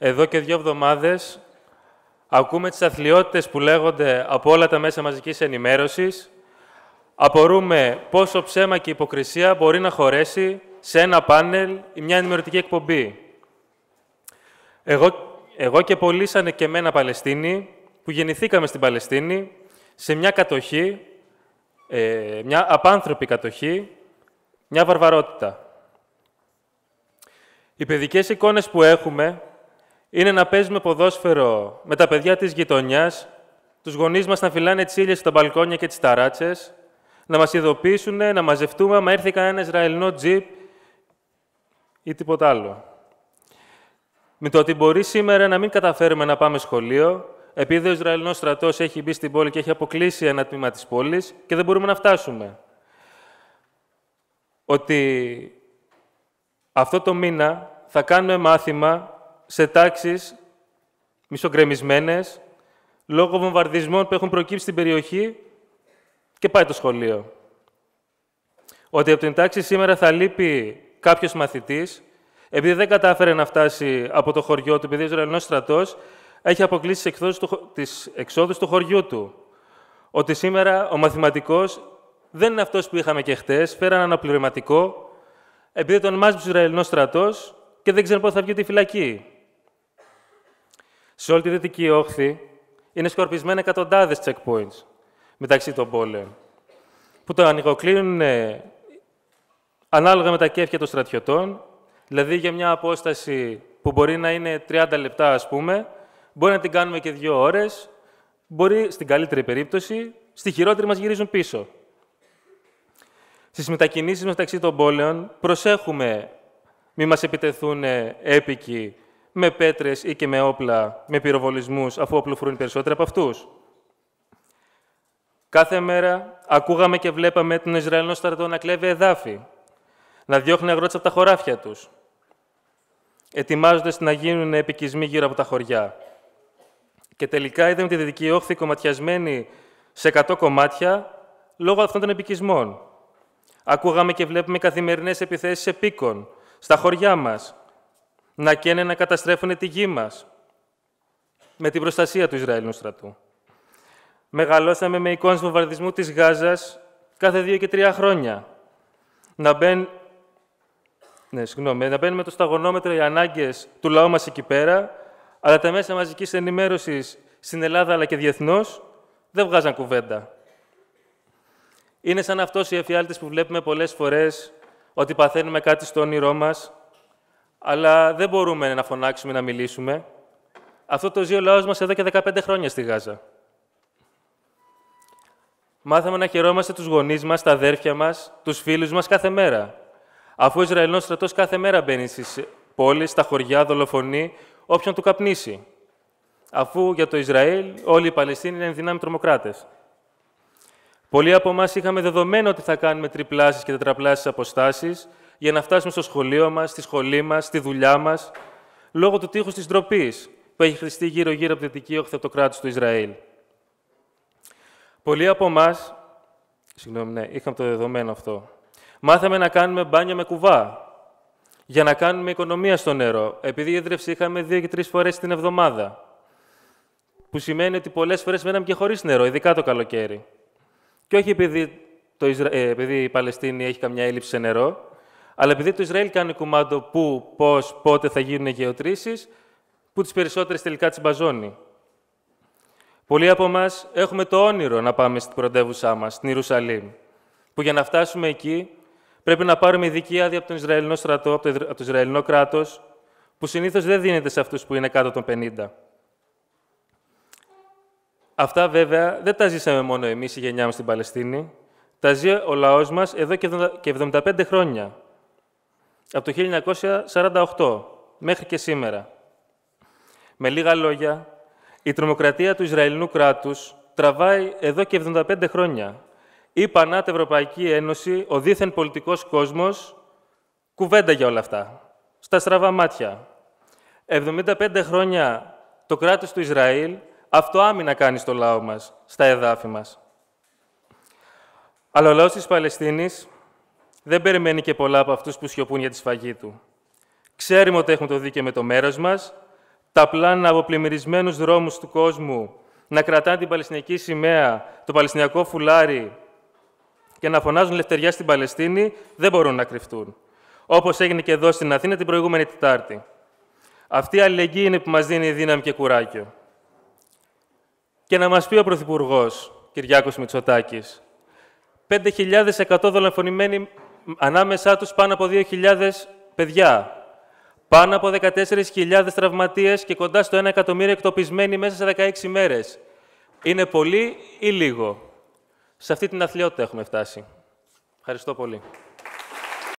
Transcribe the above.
Εδώ και δύο εβδομάδες ακούμε τις αθλειότητες που λέγονται από όλα τα μέσα μαζικής ενημέρωσης. Απορούμε πόσο ψέμα και υποκρισία μπορεί να χωρέσει σε ένα πάνελ ή μια ενημερωτική εκπομπή. Εγώ, εγώ και πολλοί σαν και εμένα Παλαιστίνοι, που γεννηθήκαμε στην Παλαιστίνη, σε μια κατοχή, ε, μια απάνθρωπη κατοχή, μια βαρβαρότητα. Οι παιδικές εικόνες που έχουμε είναι να παίζουμε ποδόσφαιρο με τα παιδιά της γειτονιάς, τους γονείς μας να φυλάνε τσίλιες στα μπαλκόνια και τις ταράτσες, να μας ειδοποιήσουν, να μαζευτούμε άμα έρθει κανένας Ισραηλινό τζιπ ή τίποτα άλλο. Με το ότι μπορεί σήμερα να μην καταφέρουμε να πάμε σχολείο, επειδή ο Ισραηλινός στρατός έχει μπει στην πόλη και έχει αποκλείσει ένα τμήμα της πόλης και δεν μπορούμε να φτάσουμε. Ότι αυτό το μήνα θα κάνουμε μάθημα σε τάξεις μισογκρεμισμένες, λόγω βομβαρδισμών που έχουν προκύψει στην περιοχή και πάει το σχολείο. Ότι από την τάξη σήμερα θα λείπει κάποιος μαθητής, επειδή δεν κατάφερε να φτάσει από το χωριό του, επειδή ο Ισραηλινός στρατός έχει αποκλείσει τις εξόδους του χωριού του. Ότι σήμερα ο μαθηματικός δεν είναι αυτός που είχαμε και χτες, φέραν πληρωματικό επειδή τον μάζει ο Ισραηλινός στρατός και δεν ξέρει πότε θα βγει τη φυλακή. Σε όλη τη δυτική όχθη είναι σκορπισμένα εκατοντάδες checkpoints μεταξύ των πόλεων, που το ανοιγοκλίνουν ε, ανάλογα με τα κέφια των στρατιωτών, δηλαδή για μια απόσταση που μπορεί να είναι 30 λεπτά, ας πούμε, μπορεί να την κάνουμε και δύο ώρες, μπορεί, στην καλύτερη περίπτωση, στη χειρότερη μας γυρίζουν πίσω. Στις μετακινήσεις μεταξύ των πόλεων προσέχουμε μη μας επιτεθούν ε, έπικοι με πέτρες ή και με όπλα, με πυροβολισμούς, αφού απλοφορούν περισσότεροι από αυτούς. Κάθε μέρα ακούγαμε και βλέπαμε τον Ισραηλινό στρατό να κλέβει εδάφη, να διώχνει αγρότες από τα χωράφια τους, ετοιμάζοντα να γίνουν επικισμοί γύρω από τα χωριά. Και τελικά είδαμε τη Δυτική Όχθη κομματιασμένη σε 100 κομμάτια λόγω αυτών των επικισμών. Ακούγαμε και βλέπουμε καθημερινές επιθέσεις επίκων στα χωριά μας να καίνε να καταστρέφουν τη γη μας με την προστασία του Ισραηλινού στρατού. Μεγαλώσαμε με εικόνες βομβαρδισμού της Γάζας κάθε δύο και τρία χρόνια. Να, μπαίνουν ναι, το σταγονόμετρο οι ανάγκες του λαού μας εκεί πέρα, αλλά τα μέσα μαζικής ενημέρωσης στην Ελλάδα αλλά και διεθνώς δεν βγάζαν κουβέντα. Είναι σαν αυτός οι εφιάλτες που βλέπουμε πολλές φορές ότι παθαίνουμε κάτι στο όνειρό μας αλλά δεν μπορούμε να φωνάξουμε, να μιλήσουμε. Αυτό το ζει ο λαός μας εδώ και 15 χρόνια στη Γάζα. Μάθαμε να χαιρόμαστε τους γονείς μας, τα αδέρφια μας, τους φίλους μας κάθε μέρα. Αφού ο Ισραηλινός στρατός κάθε μέρα μπαίνει στις πόλεις, στα χωριά, δολοφονεί, όποιον του καπνίσει. Αφού για το Ισραήλ όλοι οι Παλαιστίνοι είναι δυνάμει τρομοκράτες. Πολλοί από εμάς είχαμε δεδομένο ότι θα κάνουμε τριπλάσεις και τετραπλάσεις αποστάσεις για να φτάσουμε στο σχολείο μας, στη σχολή μας, στη δουλειά μας, λόγω του τείχους της ντροπής που έχει χρηστεί γύρω-γύρω από το δυτική οχθετοκράτη του Ισραήλ. Πολλοί από εμά, συγγνώμη, ναι, είχαμε το δεδομένο αυτό, μάθαμε να κάνουμε μπάνια με κουβά για να κάνουμε οικονομία στο νερό, επειδή η ίδρυυση είχαμε δύο και τρεις φορές την εβδομάδα. Που σημαίνει ότι πολλές φορές μέναμε και χωρίς νερό, ειδικά το καλοκαίρι. Και όχι επειδή, το Ισρα... Ε, επειδή η Παλαιστίνη έχει καμιά έλλειψη σε νερό, αλλά επειδή το Ισραήλ κάνει κουμάντο πού, πώς, πότε θα γίνουν γεωτρήσεις, που τις περισσότερες τελικά τις μπαζώνει. Πολλοί από εμάς έχουμε το όνειρο να πάμε στην πρωτεύουσά μας, στην Ιερουσαλήμ, που για να φτάσουμε εκεί πρέπει να πάρουμε ειδική άδεια από τον Ισραηλινό στρατό, από το Ισραηλινό κράτος, που συνήθως δεν δίνεται σε αυτούς που είναι κάτω των 50. Αυτά βέβαια δεν τα ζήσαμε μόνο εμείς, η γενιά μας στην Παλαιστίνη. Τα ζει ο λαός μας εδώ και 75 χρόνια από το 1948 μέχρι και σήμερα. Με λίγα λόγια, η τρομοκρατία του Ισραηλινού κράτους τραβάει εδώ και 75 χρόνια. Η Ευρωπαϊκή Ένωση, ο δίθεν πολιτικός κόσμος, κουβέντα για όλα αυτά, στα στραβά μάτια. 75 χρόνια το κράτος του Ισραήλ αυτό κάνει στο λαό μας, στα εδάφη μας. Αλλά ο λαός της Παλαιστίνης δεν περιμένει και πολλά από αυτούς που σιωπούν για τη σφαγή του. Ξέρουμε ότι έχουν το δίκαιο με το μέρος μας, τα πλάνα από πλημμυρισμένους δρόμους του κόσμου να κρατάνε την Παλαιστινιακή σημαία, το Παλαιστινιακό φουλάρι και να φωνάζουν λευτεριά στην Παλαιστίνη δεν μπορούν να κρυφτούν. Όπως έγινε και εδώ στην Αθήνα την προηγούμενη Τετάρτη. Αυτή η αλληλεγγύη είναι που μας δίνει δύναμη και κουράκιο. Και να μας πει ο Πρωθυπουργός Κυριάκος Μητσοτάκης, 5.100 δολοφονημένοι ανάμεσά τους πάνω από 2.000 παιδιά, πάνω από 14.000 τραυματίες και κοντά στο 1 εκατομμύριο εκτοπισμένοι μέσα σε 16 μέρες. Είναι πολύ ή λίγο. Σε αυτή την αθλειότητα έχουμε φτάσει. Ευχαριστώ πολύ.